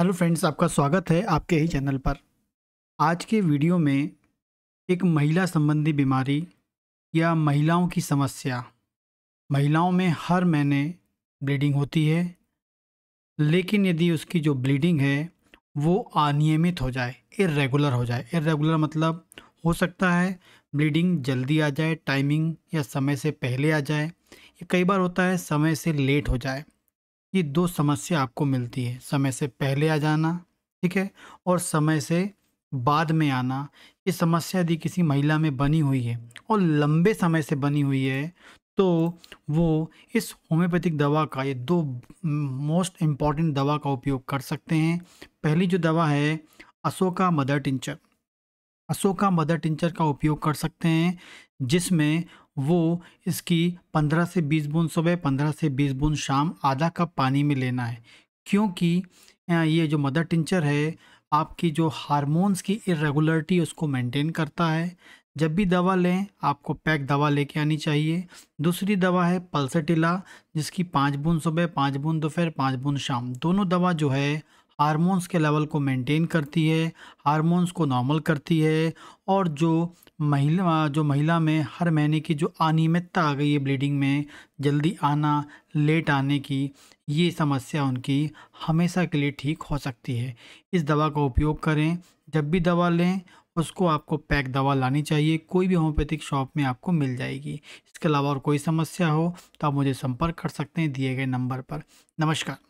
hello friends आपका स्वागत है आपके ही चैनल पर आज के वीडियो में एक महिला संबंधी बीमारी या महिलाओं की समस्या महिलाओं में हर महीने ब्लीडिंग होती है लेकिन यदि उसकी जो ब्लीडिंग है वो अनियमित हो जाए इरेगुलर हो जाए इरेगुलर मतलब हो सकता है ब्लीडिंग जल्दी आ जाए टाइमिंग या समय से पहले आ जाए कई बार होता है समय से लेट हो जाए ये दो समस्या आपको मिलती है समय से पहले आ जाना ठीक है और समय से बाद में आना ये समस्या यदि किसी महिला में बनी हुई है और लंबे समय से बनी हुई है तो वो इस होम्योपैथिक दवा का ये दो मोस्ट इम्पॉर्टेंट दवा का उपयोग कर सकते हैं पहली जो दवा है Ashoka mother tincture Ashoka mother tincture का उपयोग कर सकते हैं जिसमें वो इसकी 15 से 20 बूंद सुबह 15 से 20 बूंद शाम आधा कप पानी में लेना है क्योंकि ये जो मदर टिंचर है आपकी जो हारमोन्स की इरेगुलरिटी उसको मेंटेन करता है जब भी दवा लें आपको पैक दवा लेके आनी चाहिए दूसरी दवा है पल्सटिला जिसकी पाँच बूंद सुबह पाँच बूंद दोपहर पाँच बूंद शाम दोनों दवा जो है हारमोन्स के लेवल को मेंटेन करती है हारमोन्स को नॉर्मल करती है और जो महिला जो महिला में हर महीने की जो अनियमितता आ गई है ब्लीडिंग में जल्दी आना लेट आने की ये समस्या उनकी हमेशा के लिए ठीक हो सकती है इस दवा का उपयोग करें जब भी दवा लें उसको आपको पैक दवा लानी चाहिए कोई भी होम्योपैथिक शॉप में आपको मिल जाएगी इसके अलावा और कोई समस्या हो तो आप मुझे संपर्क कर सकते हैं दिए गए नंबर पर नमस्कार